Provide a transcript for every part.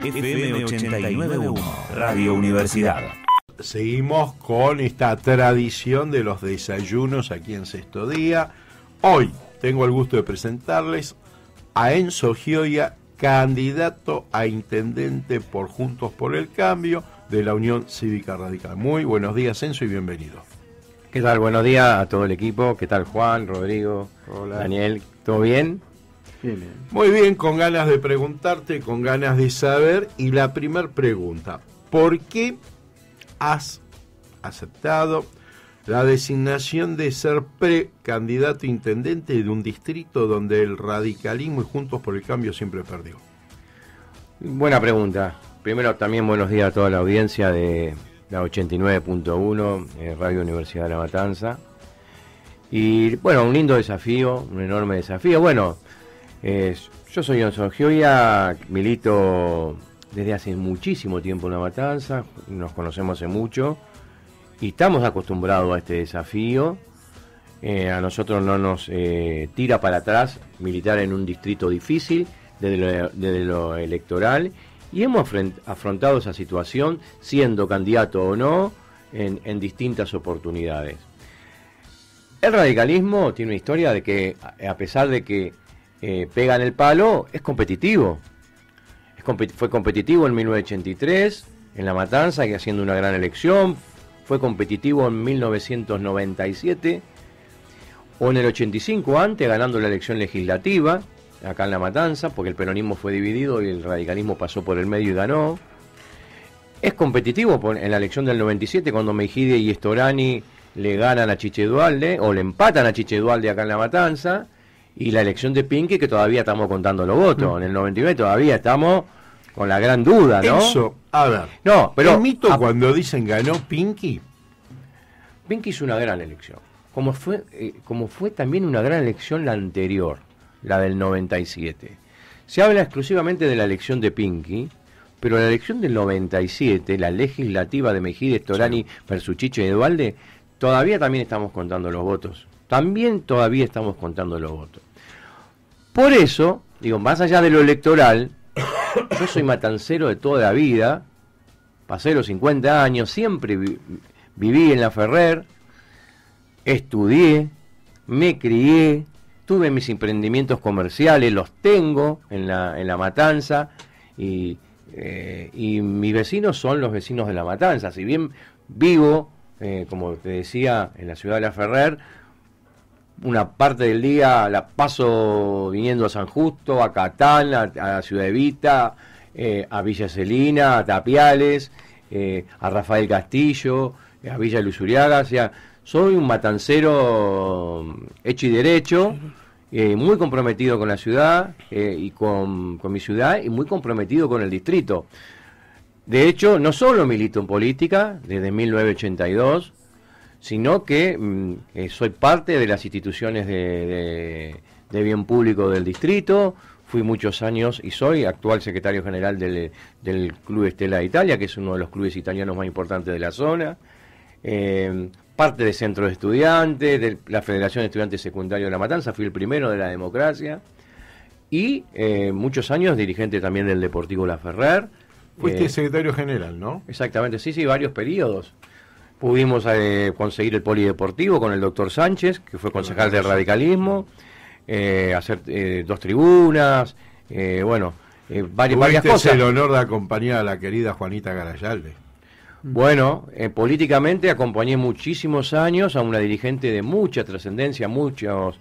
FM 891 Radio Universidad. Seguimos con esta tradición de los desayunos aquí en sexto día. Hoy tengo el gusto de presentarles a Enzo Gioia, candidato a intendente por Juntos por el Cambio de la Unión Cívica Radical. Muy buenos días, Enzo, y bienvenido. ¿Qué tal? Buenos días a todo el equipo. ¿Qué tal, Juan, Rodrigo, Daniel? ¿Todo bien? Muy bien, con ganas de preguntarte, con ganas de saber. Y la primer pregunta, ¿por qué has aceptado la designación de ser precandidato intendente de un distrito donde el radicalismo y Juntos por el Cambio siempre perdió? Buena pregunta. Primero también buenos días a toda la audiencia de la 89.1 eh, Radio Universidad de La Matanza. Y bueno, un lindo desafío, un enorme desafío. Bueno, yo soy Johnson Gioia, milito desde hace muchísimo tiempo en La Matanza, nos conocemos hace mucho y estamos acostumbrados a este desafío. Eh, a nosotros no nos eh, tira para atrás militar en un distrito difícil desde lo, electoral y hemos afrontado esa situación siendo candidato o no en distintas oportunidades. El radicalismo tiene una historia de que a pesar de que eh, pegan pega en el palo, es competitivo. fue competitivo en 1983, en La Matanza, que haciendo una gran elección. Fue competitivo en 1997 o en el 85 antes, ganando la elección legislativa, acá en La Matanza, porque el peronismo fue dividido y el radicalismo pasó por el medio y ganó. Es competitivo en la elección del 97 cuando Mejide y Estorani le ganan a Chiche Dualde o le empatan a Chiche Dualde acá en La Matanza y la elección de Pinky, que todavía estamos contando los votos. Mm. En el 99 todavía estamos con la gran duda, ¿no? Eso, a ver. No, pero. El mito cuando dicen ganó Pinky. Pinky hizo una gran elección. Como fue, eh, como fue también una gran elección la anterior, la del 97. Se habla exclusivamente de la elección de Pinky, pero la elección del 97, la legislativa de Mejide, Torani, Persuchiche y Edualde, todavía también estamos contando los votos. También todavía estamos contando los votos. Por eso, digo, más allá de lo electoral, yo soy matancero de toda la vida, pasé los 50 años, siempre viví en la Ferrer, estudié, me crié, tuve mis emprendimientos comerciales, los tengo en la, en la matanza y, eh, mis vecinos son los vecinos de la matanza. Si bien vivo, eh, como te decía, en la ciudad de la Ferrer, una parte del día la paso viniendo a San Justo, a Catán, a, Ciudad Evita, eh, a Villa Celina, a Tapiales, eh, a Rafael Castillo, eh, a Villa Luzuriaga. O sea, soy un matancero hecho y derecho, muy comprometido con la ciudad y con, con mi ciudad y muy comprometido con el distrito. De hecho, no solo milito en política, desde 1982, sino que mm, eh, soy parte de las instituciones de, bien público del distrito. Fui muchos años y soy actual secretario general del, Club Estela Italia, que es uno de los clubes italianos más importantes de la zona. Eh, parte de Centro de Estudiantes, de la Federación de Estudiantes Secundarios de La Matanza, fui el primero de la democracia. Y eh, muchos años dirigente también del Deportivo La Ferrer. Fuiste secretario general, ¿no? Exactamente, sí, sí, varios periodos. Pudimos eh, conseguir el polideportivo con el doctor Sánchez, que fue concejal de radicalismo, eh, hacer eh, dos tribunas, bueno, varias, varias cosas. el honor de acompañar a la querida Juanita Garayalde. Mm. Bueno, políticamente acompañé muchísimos años a una dirigente de mucha trascendencia, muchos,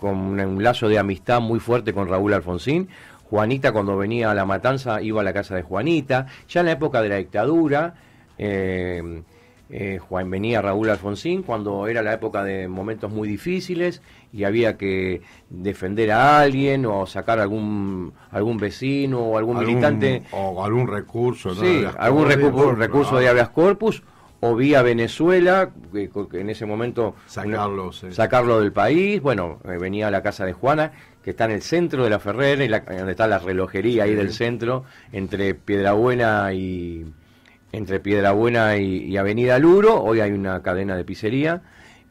con un lazo de amistad muy fuerte con Raúl Alfonsín, Juanita cuando venía a la matanza iba a la casa de Juanita, ya en la época de la dictadura, eh, eh, Juan venía Raúl Alfonsín cuando era la época de momentos muy difíciles y había que defender a alguien o sacar algún algún vecino o algún, militante o algún recurso sí, algún recurso de habeas corpus o vía Venezuela que, en ese momento sacarlo, sacarlo del país bueno eh, venía a la casa de Juana que está en el centro de la Ferrera, y la, donde está la relojería ahí del centro entre Piedrabuena y entre Piedra Buena y, Avenida Luro, hoy hay una cadena de pizzería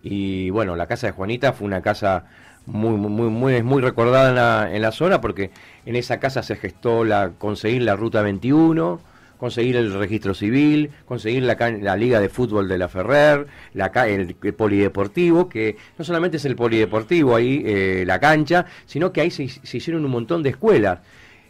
y bueno, la casa de Juanita fue una casa muy muy muy muy recordada en la, zona porque en esa casa se gestó la conseguir la ruta 21, conseguir el registro civil, conseguir la, la liga de fútbol de la Ferrer, la, el, polideportivo, que no solamente es el polideportivo ahí, eh, la cancha, sino que ahí se hicieron un montón de escuelas.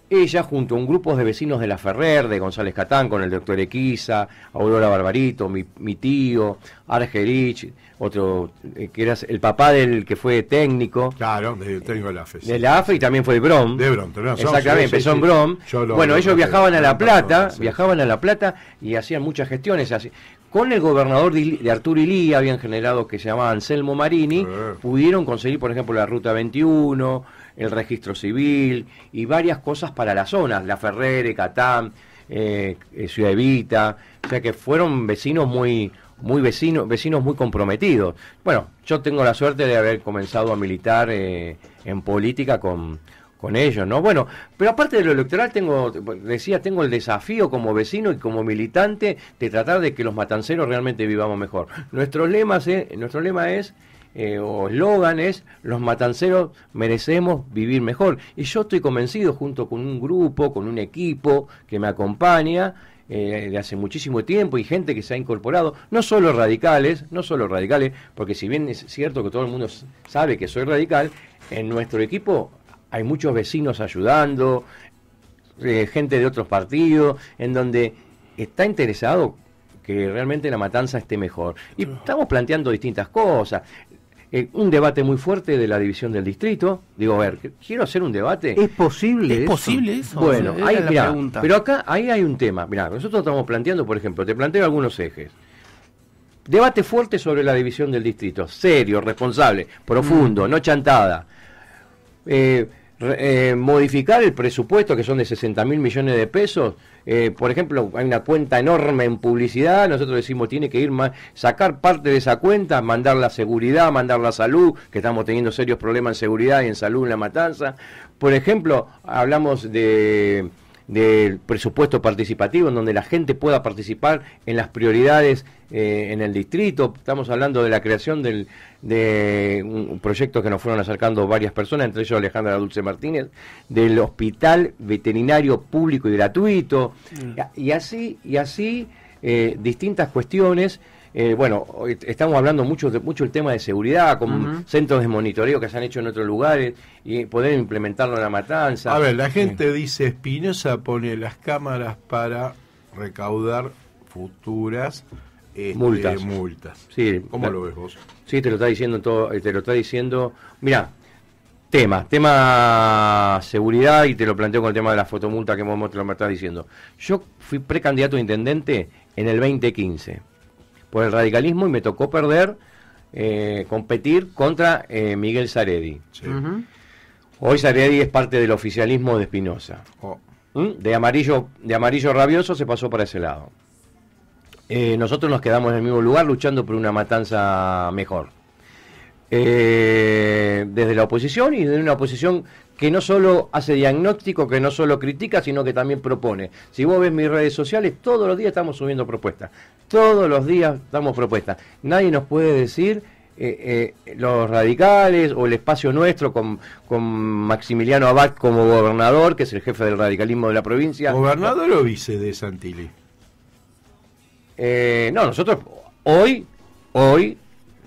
Ella, junto a un grupo de vecinos de la Ferrer, de González Catán, con el doctor Equiza, Aurora Barbarito, mi, tío, Argerich, otro eh, que era el papá del que fue técnico. Claro, del técnico de la AFE. De la AFE y también fue de Brom. De Brom, Exactamente, empezó en Brom. bueno, ellos viajaban a La Plata, viajaban a La Plata y hacían muchas gestiones. Así. Con el gobernador de, Arturo Lía habían generado que se llamaba Anselmo Marini, ah. pudieron conseguir, por ejemplo, la Ruta 21, el registro civil y varias cosas para las zonas, La Ferrere, Catán, eh, eh, Ciudad Evita, o sea que fueron vecinos muy, muy vecinos, vecinos muy comprometidos. Bueno, yo tengo la suerte de haber comenzado a militar eh, en política con, con ellos, ¿no? Bueno, pero aparte de lo electoral, tengo, decía, tengo el desafío como vecino y como militante de tratar de que los matanceros realmente vivamos mejor. Nuestro lema nuestro lema es eh, o eslogan los matanceros merecemos vivir mejor. Y yo estoy convencido, junto con un grupo, con un equipo que me acompaña, eh, de hace muchísimo tiempo y gente que se ha incorporado, no solo radicales, no solo radicales, porque si bien es cierto que todo el mundo sabe que soy radical, en nuestro equipo hay muchos vecinos ayudando, eh, gente de otros partidos, en donde está interesado que realmente la matanza esté mejor. Y estamos planteando distintas cosas. Eh, un debate muy fuerte de la división del distrito. Digo, a ver, quiero hacer un debate. ¿Es posible? ¿Es posible eso? Bueno, hay ahí, mirá, pero acá ahí hay un tema. Mira, nosotros estamos planteando, por ejemplo, te planteo algunos ejes. Debate fuerte sobre la división del distrito, serio, responsable, profundo, mm. no chantada. Eh, eh, modificar el presupuesto, que son de 60 mil millones de pesos. Eh, por ejemplo, hay una cuenta enorme en publicidad, nosotros decimos tiene que ir más, sacar parte de esa cuenta, mandar la seguridad, mandar la salud, que estamos teniendo serios problemas en seguridad y en salud en la matanza. Por ejemplo, hablamos de del presupuesto participativo, en donde la gente pueda participar en las prioridades eh, en el distrito. Estamos hablando de la creación del, de un proyecto que nos fueron acercando varias personas, entre ellos Alejandra Dulce Martínez, del hospital veterinario público y gratuito. Mm. Y así, y así eh, distintas cuestiones eh, bueno, estamos hablando mucho, del mucho el tema de seguridad, con centros de monitoreo que se han hecho en otros lugares y poder implementarlo en la matanza. A ver, la gente dice, Espinosa pone las cámaras para recaudar futuras este, multas. multas. Sí, ¿Cómo lo ves vos? Sí, te lo está diciendo todo, eh, te lo está diciendo. Mira, tema, tema seguridad y te lo planteo con el tema de la fotomulta que vos me estás diciendo. Yo fui precandidato a intendente en el 2015 por el radicalismo y me tocó perder, eh, competir contra eh, Miguel Saredi. Hoy Saredi es parte del oficialismo de Espinosa. Oh. ¿Mm? De, amarillo, de amarillo rabioso se pasó para ese lado. Eh, nosotros nos quedamos en el mismo lugar luchando por una matanza mejor. desde la oposición y en una oposición que no solo hace diagnóstico, que no solo critica, sino que también propone. Si vos ves mis redes sociales, todos los días estamos subiendo propuestas. Todos los días damos propuestas. Nadie nos puede decir eh, eh, los radicales o el espacio nuestro con, con, Maximiliano Abad como gobernador, que es el jefe del radicalismo de la provincia. ¿Gobernador o vice de Santilli? Eh, no, nosotros hoy, hoy,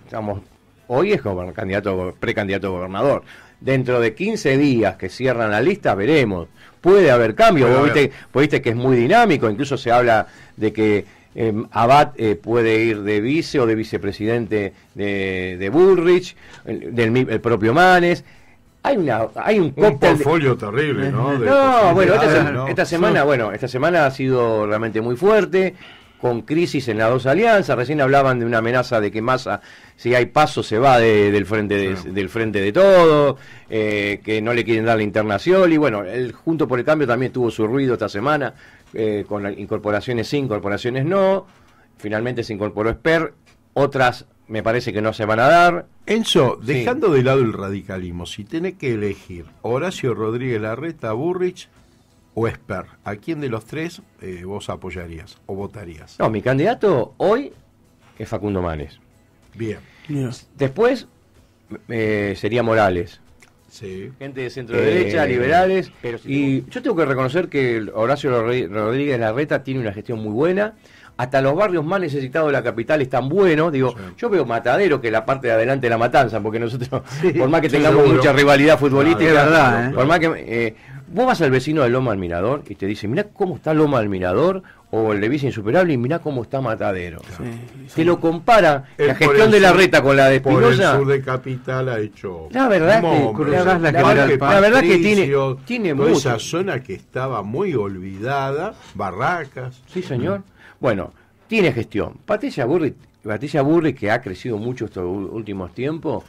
estamos, hoy es candidato, precandidato gobernador dentro de 15 días que cierran la lista, veremos. Puede haber cambios, viste, que es muy dinámico, incluso se habla de que eh, Abad eh, puede ir de vice o de vicepresidente de, Bullrich, del propio Manes. Hay, una, hay un, portfolio terrible, ¿no? no, bueno, esta semana, bueno, esta semana ha sido realmente muy fuerte con crisis en las dos alianzas. Recién hablaban de una amenaza de que Massa, si hay paso, se va del, frente de, del frente de todo, eh, que no le quieren dar la internación. Y bueno, el Junto por el Cambio también tuvo su ruido esta semana, eh, con incorporaciones sí, incorporaciones no. Finalmente se incorporó Esper, otras me parece que no se van a dar. Enzo, dejando de lado el radicalismo, si tiene que elegir Horacio Rodríguez Larreta, Burrich o ¿a quién de los tres eh, vos apoyarías o votarías? No, mi candidato hoy es Facundo Manes. Bien. Después eh, sería Morales. Sí. Gente de centro derecha, eh, liberales. y yo tengo que reconocer que Horacio Rodríguez Larreta tiene una gestión muy buena. Hasta los barrios más necesitados de la capital están buenos. Digo, yo veo Matadero que la parte de adelante de la matanza, porque nosotros, por más que tengamos mucha rivalidad futbolística, verdad, ¿eh? por más que Vos vas al vecino de Loma del Mirador y te dice, mirá cómo está Loma del Mirador o el de Insuperable y mirá cómo está Matadero. lo compara la gestión de la reta con la de Espinosa. sur de Capital ha hecho... La verdad que, la, verdad que tiene, tiene esa zona que estaba muy olvidada, barracas. Sí, señor. Bueno, tiene gestión. Patricia Burri, Patricia Burri, que ha crecido mucho estos últimos tiempos,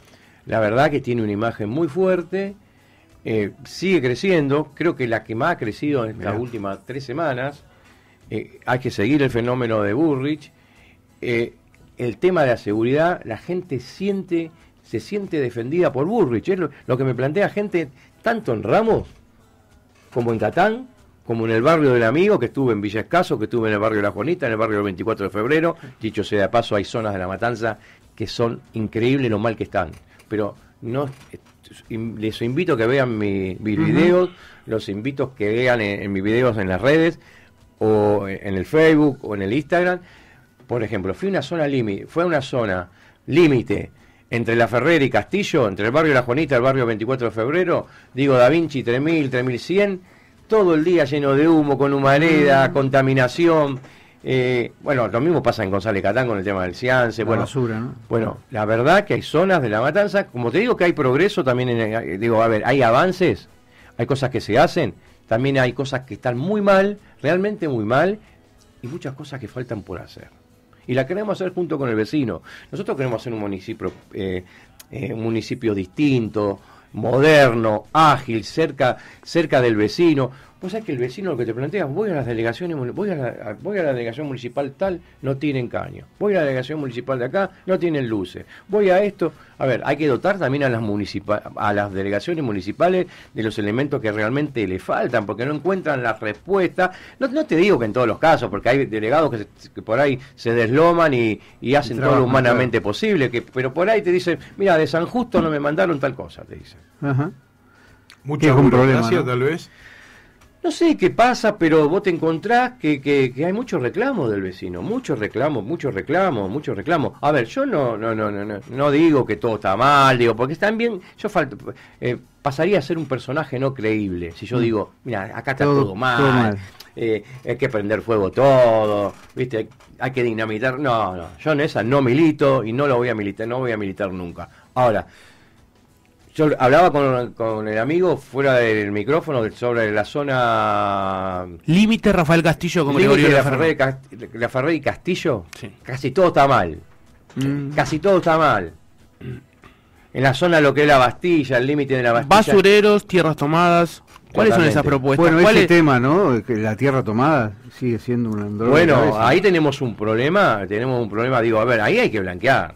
la verdad que tiene una imagen muy fuerte eh, sigue creciendo, creo que la que más ha crecido en estas últimas tres semanas, eh, hay que seguir el fenómeno de Burrich, eh, el tema de la seguridad, la gente siente, se siente defendida por Burrich, es lo, que me plantea gente tanto en Ramos como en Catán, como en el barrio del amigo, que estuve en Villa Escaso, que estuve en el barrio de La Juanita, en el barrio del 24 de febrero, dicho sea de paso, hay zonas de la matanza que son increíbles lo mal que están, pero no les invito a que vean mi, mis videos, los invito a que vean eh, en, mis videos en las redes, o eh, en el Facebook, o en el Instagram. Por ejemplo, fui una zona límite, fue una zona límite entre La Ferrera y Castillo, entre el barrio La Juanita, el barrio 24 de Febrero, digo Da Vinci 3000, 3100, todo el día lleno de humo, con humareda, mm. contaminación, eh, bueno, lo mismo pasa en González Catán con el tema del Ciance. bueno, bueno, la verdad que hay zonas de la matanza, como te digo que hay progreso también, eh, digo, a ver, hay avances, hay cosas que se hacen, también hay cosas que están muy mal, realmente muy mal, y muchas cosas que faltan por hacer. Y la queremos hacer junto con el vecino. Nosotros queremos hacer un municipio, eh, un municipio distinto, moderno, ágil, cerca, cerca del vecino. Vos sabés que el vecino lo que te plantea, voy a las delegaciones, voy a la, delegación municipal tal, no tienen caño. Voy a la delegación municipal de acá, no tienen luces. Voy a esto. A ver, hay que dotar también a las a las delegaciones municipales de los elementos que realmente le faltan, porque no encuentran la respuesta. No, te digo que en todos los casos, porque hay delegados que, por ahí se desloman y, hacen todo lo humanamente posible, que, pero por ahí te dicen, mira, de San Justo no me mandaron tal cosa, te dicen. Ajá. Mucha tal vez. No sé qué pasa, pero vos te encontrás que, que, hay muchos reclamos del vecino, muchos reclamos, muchos reclamos, muchos reclamos. A ver, yo no, no, no, no, no digo que todo está mal, digo, porque están bien, yo falto, eh, pasaría a ser un personaje no creíble si yo mm. digo, mira, acá está todo, mal, eh, hay que prender fuego todo, viste, hay que dinamitar. No, no, yo en esa no milito y no lo voy a militar, no voy a militar nunca. Ahora, yo hablaba con, el amigo fuera del micrófono sobre la zona. Límite Rafael Castillo, como Límite la la y Castillo. Casi todo está mal. Mm. Casi todo está mal. En la zona lo que es la Bastilla, el límite de la Bastilla. Basureros, tierras tomadas. ¿Cuáles son esas propuestas? Bueno, es el tema, ¿no? La tierra tomada sigue siendo un Bueno, ahí tenemos un problema. Tenemos un problema, digo, a ver, ahí hay que blanquear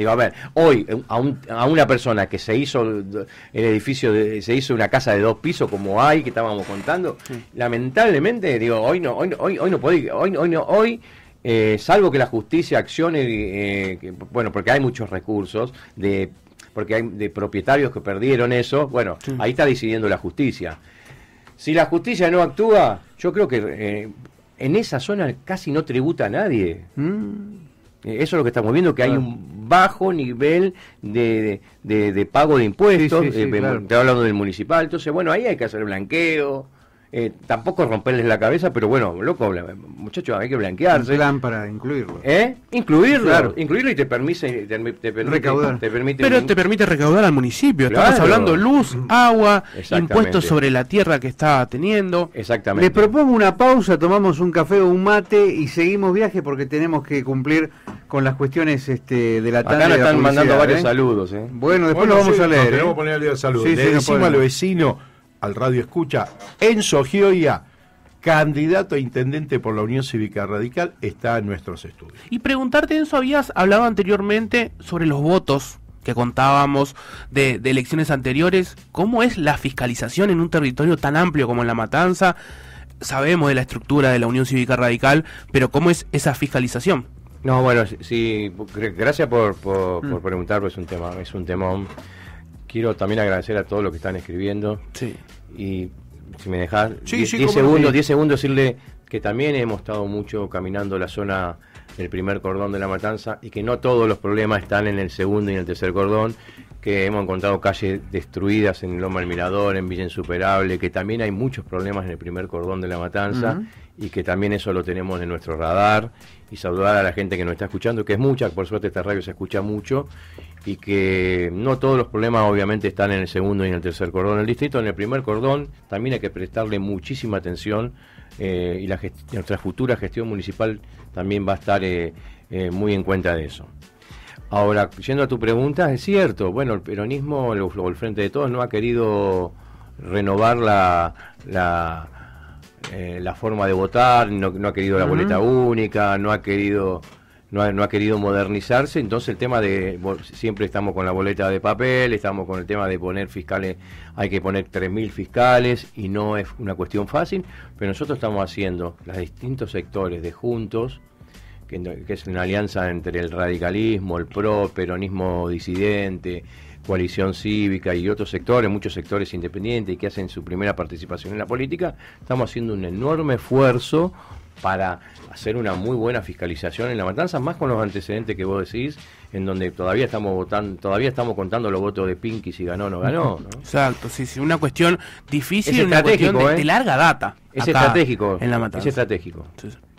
Digo, a ver, hoy a, una persona que se hizo el edificio, se hizo una casa de dos pisos como hay, que estábamos contando, lamentablemente, digo, hoy no, hoy no, hoy, no hoy, hoy eh, hoy... salvo que la justicia accione, eh, bueno, porque hay muchos recursos de porque hay de propietarios que perdieron eso. Bueno, ahí está decidiendo la justicia. Si la justicia no actúa, yo creo que eh, en esa zona casi no tributa a nadie. Mm. Eh, eso es lo que estamos viendo, que hay un bajo nivel de, de, pago de impuestos, Te sí, eh, del municipal, entonces bueno, ahí hay que hacer blanqueo, eh, tampoco romperles la cabeza, pero bueno, loco, muchachos, hay que blanquearse. Un plan para incluirlo. ¿Eh? Incluirlo, claro. incluirlo y te permite, recaudar. Te permite pero te permite recaudar al municipio. Estamos hablando luz, agua, impuestos sobre la tierra que está teniendo. Exactamente. Les propongo una pausa, tomamos un café o un mate y seguimos viaje porque tenemos que cumplir con las cuestiones este, de la tarde. Acá nos están mandando varios ¿eh? saludos. ¿eh? Bueno, después lo vamos a leer. a ¿eh? poner el día de salud. vecino al radio escucha, Enzo Gioia, candidato a intendente por la Unión Cívica Radical, está en nuestros estudios. Y preguntarte, Enzo, habías hablado anteriormente sobre los votos que contábamos de, elecciones anteriores, ¿cómo es la fiscalización en un territorio tan amplio como La Matanza? Sabemos de la estructura de la Unión Cívica Radical, pero ¿cómo es esa fiscalización? No, bueno, sí, gracias por, por, mm. preguntar, pues es un tema, es un temón quiero también agradecer a todos los que están escribiendo. Sí. Y si me dejas 10 segundos, 10 segundos decirle que también hemos estado mucho caminando la zona del primer cordón de la matanza y que no todos los problemas están en el segundo y en el tercer cordón, que hemos encontrado calles destruidas en Loma del Mirador, en Villa Insuperable, que también hay muchos problemas en el primer cordón de la matanza y que también eso lo tenemos en nuestro radar y saludar a la gente que nos está escuchando, que es mucha, por suerte esta radio se escucha mucho y que no todos los problemas obviamente están en el segundo y en el tercer cordón del distrito. En el primer cordón también hay que prestarle muchísima atención eh, y la nuestra futura gestión municipal también va a estar eh, eh, muy en cuenta de eso. Ahora, yendo a tu pregunta, es cierto, bueno, el peronismo el, Frente de Todos no ha querido renovar la, la, forma de votar, no, ha querido la boleta única, no ha querido no ha, querido modernizarse, entonces el tema de, siempre estamos con la boleta de papel, estamos con el tema de poner fiscales, hay que poner 3.000 fiscales y no es una cuestión fácil, pero nosotros estamos haciendo los distintos sectores de juntos, que, que es una alianza entre el radicalismo, el pro, peronismo disidente, coalición cívica y otros sectores, muchos sectores independientes que hacen su primera participación en la política, estamos haciendo un enorme esfuerzo para hacer una muy buena fiscalización en la matanza, más con los antecedentes que vos decís, en donde todavía estamos votando, todavía estamos contando los votos de Pinky si ganó o no ganó. ¿no? Exacto, sí, sí, una cuestión difícil, una cuestión de, ¿eh? larga data. Es estratégico. En la matanza. Es estratégico. Sí,